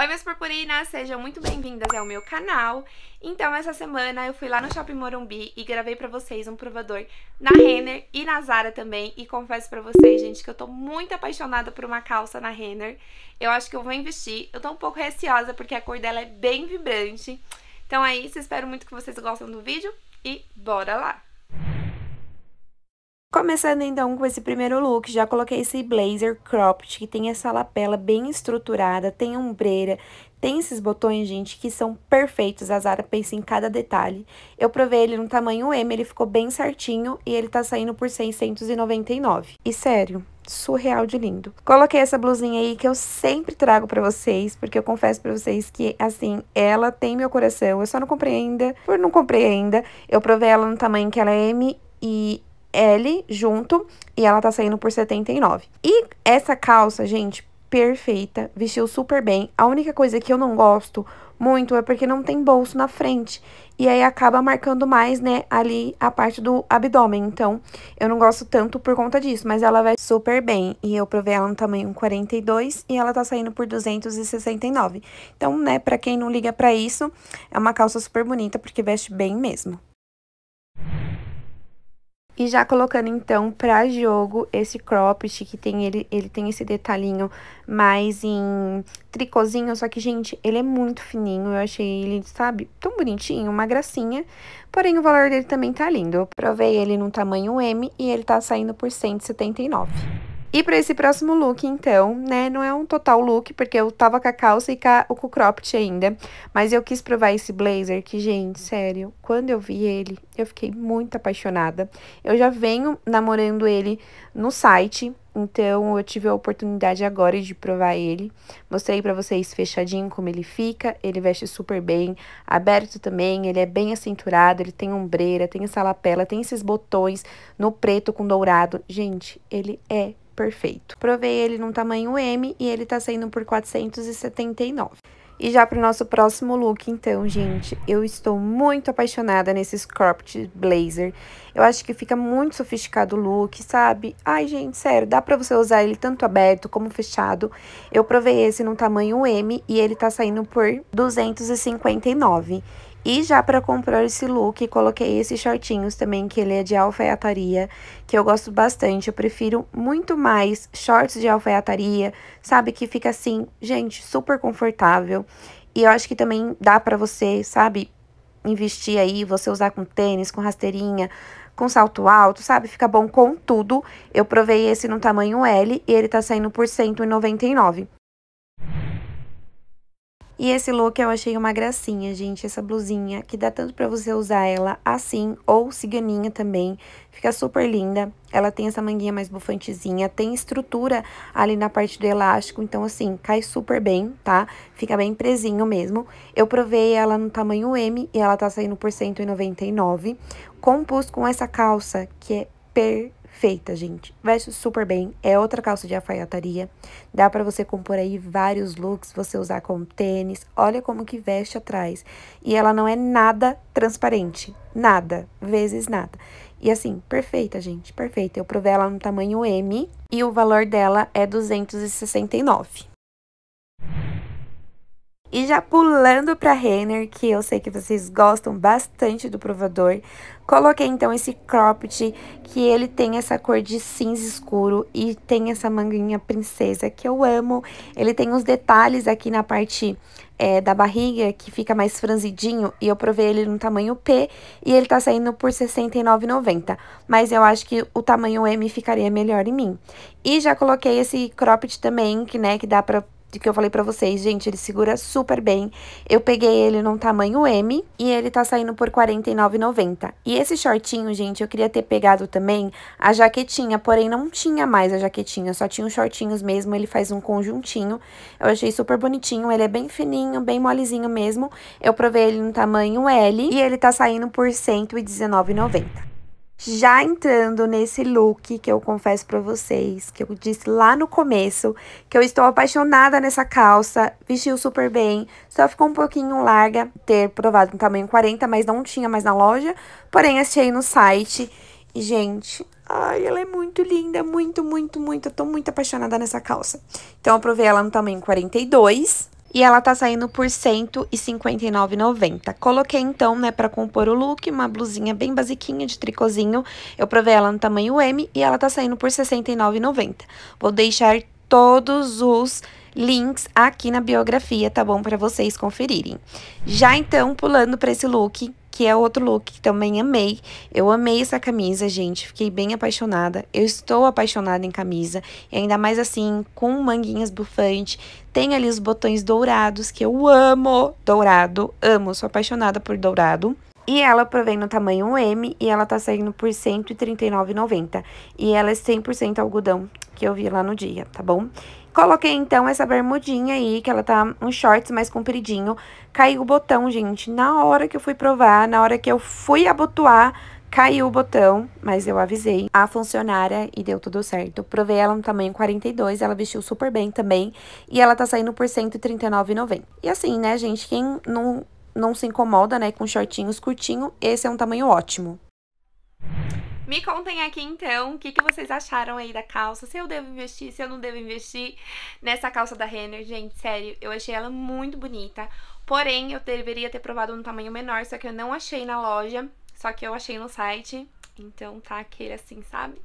Oi, minhas purpurinas! Sejam muito bem-vindas ao meu canal. Então, essa semana eu fui lá no Shopping Morumbi e gravei pra vocês um provador na Renner e na Zara também. E confesso pra vocês, gente, que eu tô muito apaixonada por uma calça na Renner. Eu acho que eu vou investir. Eu tô um pouco receosa porque a cor dela é bem vibrante. Então é isso, espero muito que vocês gostem do vídeo e bora lá! Começando então com esse primeiro look, já coloquei esse blazer cropped, que tem essa lapela bem estruturada, tem ombreira, tem esses botões, gente, que são perfeitos, a Zara pensa em cada detalhe. Eu provei ele no tamanho M, ele ficou bem certinho e ele tá saindo por 699. E sério, surreal de lindo. Coloquei essa blusinha aí que eu sempre trago pra vocês, porque eu confesso pra vocês que, assim, ela tem meu coração. Eu só não comprei ainda, por não comprei ainda. Eu provei ela no tamanho que ela é M e L junto e ela tá saindo por 79. E essa calça, gente, perfeita, vestiu super bem. A única coisa que eu não gosto muito é porque não tem bolso na frente. E aí acaba marcando mais, né, ali a parte do abdômen. Então, eu não gosto tanto por conta disso, mas ela vai super bem. E eu provei ela no tamanho 42 e ela tá saindo por 269. Então, né, pra quem não liga pra isso, é uma calça super bonita porque veste bem mesmo. E já colocando então para jogo esse cropped, que tem ele, ele tem esse detalhinho mais em tricôzinho, só que gente, ele é muito fininho, eu achei ele, sabe, tão bonitinho, uma gracinha. Porém o valor dele também tá lindo. Eu provei ele num tamanho M e ele tá saindo por 179. E para esse próximo look, então, né, não é um total look, porque eu tava com a calça e com o cropped ainda, mas eu quis provar esse blazer, que, gente, sério, quando eu vi ele, eu fiquei muito apaixonada. Eu já venho namorando ele no site, então, eu tive a oportunidade agora de provar ele. Mostrei para vocês fechadinho como ele fica. Ele veste super bem. Aberto também, ele é bem acinturado. Ele tem ombreira, tem essa lapela, tem esses botões no preto com dourado. Gente, ele é perfeito. Provei ele num tamanho M e ele tá saindo por 479. E já para o nosso próximo look, então, gente, eu estou muito apaixonada nesse cropped blazer. Eu acho que fica muito sofisticado o look, sabe? Ai, gente, sério, dá para você usar ele tanto aberto como fechado. Eu provei esse no tamanho M e ele tá saindo por 259. E já para comprar esse look, coloquei esses shortinhos também, que ele é de alfaiataria, que eu gosto bastante. Eu prefiro muito mais shorts de alfaiataria, sabe? Que fica assim, gente, super confortável. E eu acho que também dá para você, sabe, investir aí, você usar com tênis, com rasteirinha, com salto alto, sabe? Fica bom com tudo. Eu provei esse no tamanho L e ele tá saindo por R$ 199. E esse look eu achei uma gracinha, gente, essa blusinha, que dá tanto pra você usar ela assim, ou ciganinha também, fica super linda. Ela tem essa manguinha mais bufantezinha, tem estrutura ali na parte do elástico, então assim, cai super bem, tá? Fica bem presinho mesmo. Eu provei ela no tamanho M e ela tá saindo por R$ 199. Compus com essa calça, que é perfeita feita, gente. Veste super bem, é outra calça de alfaiataria. Dá para você compor aí vários looks, você usar como tênis. Olha como que veste atrás. E ela não é nada transparente, nada, vezes nada. E assim, perfeita, gente, perfeita. Eu provei ela no tamanho M e o valor dela é 269. E já pulando para Renner, que eu sei que vocês gostam bastante do provador, coloquei então esse cropped, que ele tem essa cor de cinza escuro e tem essa manguinha princesa que eu amo. Ele tem uns detalhes aqui na parte é, da barriga que fica mais franzidinho e eu provei ele no tamanho P e ele tá saindo por R$ 69,90. Mas eu acho que o tamanho M ficaria melhor em mim. E já coloquei esse cropped também, que né, que dá pra de que eu falei pra vocês, gente, ele segura super bem. Eu peguei ele num tamanho M e ele tá saindo por R$ 49,90. E esse shortinho, gente, eu queria ter pegado também a jaquetinha, porém não tinha mais a jaquetinha, só tinha os shortinhos mesmo, ele faz um conjuntinho. Eu achei super bonitinho, ele é bem fininho, bem molezinho mesmo. Eu provei ele no tamanho L e ele tá saindo por R$ 119,90. Já entrando nesse look que eu confesso para vocês, que eu disse lá no começo, que eu estou apaixonada nessa calça, vestiu super bem, só ficou um pouquinho larga, ter provado um tamanho 40, mas não tinha mais na loja, porém achei no site. E, gente, ai, ela é muito linda, muito, muito, muito, eu tô muito apaixonada nessa calça. Então, eu provei ela no tamanho 42, e ela tá saindo por R$ 159,90. Coloquei então, né, pra compor o look, uma blusinha bem basiquinha de tricôzinho. Eu provei ela no tamanho M e ela tá saindo por R$ 69,90. Vou deixar todos os links aqui na biografia, tá bom? Pra vocês conferirem. Já então, pulando pra esse look que é outro look que também amei. Eu amei essa camisa, gente. Fiquei bem apaixonada. Eu estou apaixonada em camisa. E ainda mais assim, com manguinhas bufantes. Tem ali os botões dourados, que eu amo. Dourado, amo. Sou apaixonada por dourado. E ela provém no tamanho M e ela tá saindo por R$ 139,90. E ela é 100% algodão que eu vi lá no dia, tá bom? Coloquei, então, essa bermudinha aí, que ela tá um shorts mais compridinho. Caiu o botão, gente, na hora que eu fui provar, na hora que eu fui abotoar, caiu o botão, mas eu avisei a funcionária e deu tudo certo. Provei ela no tamanho 42, ela vestiu super bem também, e ela tá saindo por R$ 139,90. E assim, né, gente, quem não não se incomoda, né, com shortinhos curtinho, esse é um tamanho ótimo. Me contem aqui então o que, que vocês acharam aí da calça, se eu devo investir, se eu não devo investir nessa calça da Renner, gente, sério, eu achei ela muito bonita, porém eu deveria ter provado um tamanho menor, só que eu não achei na loja, só que eu achei no site, então tá aquele assim, sabe?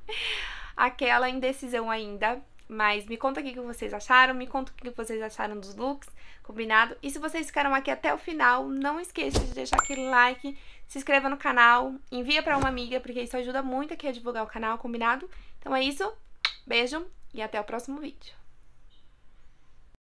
Aquela indecisão ainda, mas me conta o que vocês acharam, me conta o que vocês acharam dos looks, combinado? E se vocês ficaram aqui até o final, não esqueça de deixar aquele like, se inscreva no canal, envia para uma amiga, porque isso ajuda muito aqui a divulgar o canal, combinado? Então é isso, beijo e até o próximo vídeo.